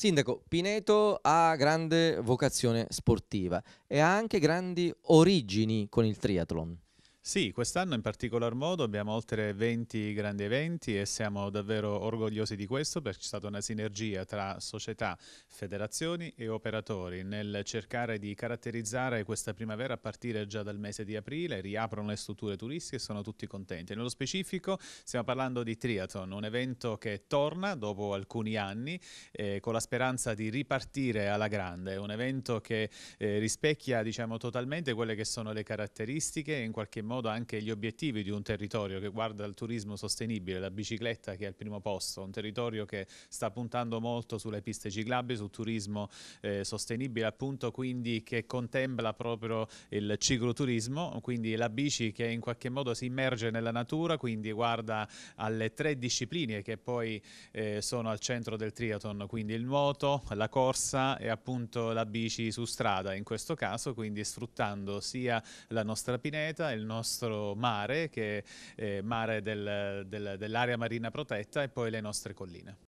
Sindaco, Pineto ha grande vocazione sportiva e ha anche grandi origini con il triathlon. Sì, quest'anno in particolar modo abbiamo oltre 20 grandi eventi e siamo davvero orgogliosi di questo perché c'è stata una sinergia tra società, federazioni e operatori nel cercare di caratterizzare questa primavera a partire già dal mese di aprile, riaprono le strutture turistiche e sono tutti contenti. Nello specifico stiamo parlando di Triathlon, un evento che torna dopo alcuni anni eh, con la speranza di ripartire alla grande, un evento che eh, rispecchia diciamo, totalmente quelle che sono le caratteristiche e in qualche modo modo anche gli obiettivi di un territorio che guarda al turismo sostenibile, la bicicletta che è al primo posto, un territorio che sta puntando molto sulle piste ciclabili, sul turismo eh, sostenibile appunto, quindi che contempla proprio il cicloturismo, quindi la bici che in qualche modo si immerge nella natura, quindi guarda alle tre discipline che poi eh, sono al centro del triathlon, quindi il nuoto, la corsa e appunto la bici su strada in questo caso, quindi sfruttando sia la nostra pineta, il nostro nostro mare, che è eh, mare del, del, dell'area marina protetta e poi le nostre colline.